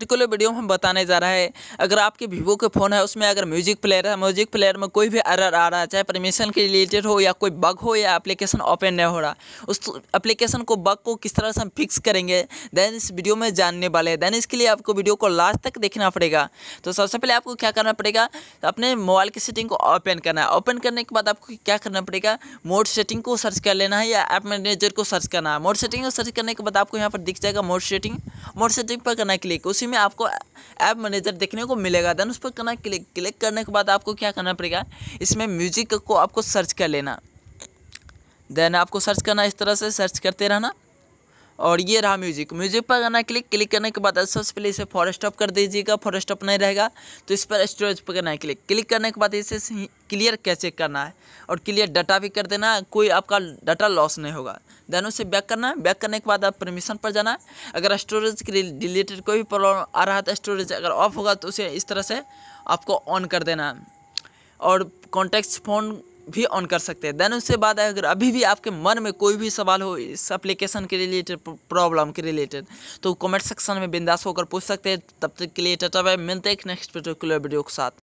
particular video में हम बताने जा रहा है अगर आपके वीवो के फ़ोन है उसमें अगर म्यूजिक प्लेयर है म्यूजिक प्लेयर में कोई भी एरर आ रहा है चाहे परमिशन के रिलेटेड हो या कोई बग हो या एप्लीकेशन ओपन नहीं हो रहा उस एप्लीकेशन को बग को किस तरह से हम फिक्स करेंगे देन इस वीडियो में जानने वाले हैं देन इसके लिए आपको वीडियो को लास्ट तक देखना पड़ेगा तो सबसे पहले आपको क्या करना पड़ेगा अपने मोबाइल की सेटिंग को ओपन करना है ओपन करने के बाद आपको क्या करना पड़ेगा मोड सेटिंग को सर्च कर लेना है या ऐप मैनेजर को सर्च करना है मोड सेटिंग को सर्च करने के बाद आपको यहाँ पर दिख जाएगा मोड सेटिंग मोड सेटिंग पर करना क्लिक उसी में आपको ऐप मैनेजर देखने को मिलेगा देन उस पर करना क्लिक क्लिक करने के बाद आपको क्या करना पड़ेगा इसमें म्यूजिक को आपको सर्च कर लेना देन आपको सर्च करना इस तरह से सर्च करते रहना और ये रहा म्यूजिक म्यूजिक पर करना क्लिक क्लिक करने के बाद सबसे पहले इसे फॉरेस्ट ऑफ कर दीजिएगा फॉरेस्ट ऑफ नहीं रहेगा तो इस पर स्टोरेज पर करना है क्लिक क्लिक करने के बाद इसे क्लियर कैसे करना है और क्लियर डाटा भी कर देना है कोई आपका डाटा लॉस नहीं होगा देन उसे बैक करना है बैक करने के बाद आप परमिशन पर जाना है अगर स्टोरेज के रिलेटेड कोई भी प्रॉब्लम आ रहा था स्टोरेज तो अगर ऑफ होगा तो उसे इस तरह से आपको ऑन कर देना है और कॉन्टैक्ट फ़ोन भी ऑन कर सकते हैं देन उसके बाद अगर अभी भी आपके मन में कोई भी सवाल हो इस एप्लीकेशन के रिलेटेड प्रॉब्लम के रिलेटेड तो कमेंट सेक्शन में बिंदास होकर पूछ सकते हैं तब तक के लिए टाटा भाई मिलते हैं नेक्स्ट पर्टिकुलर वीडियो के साथ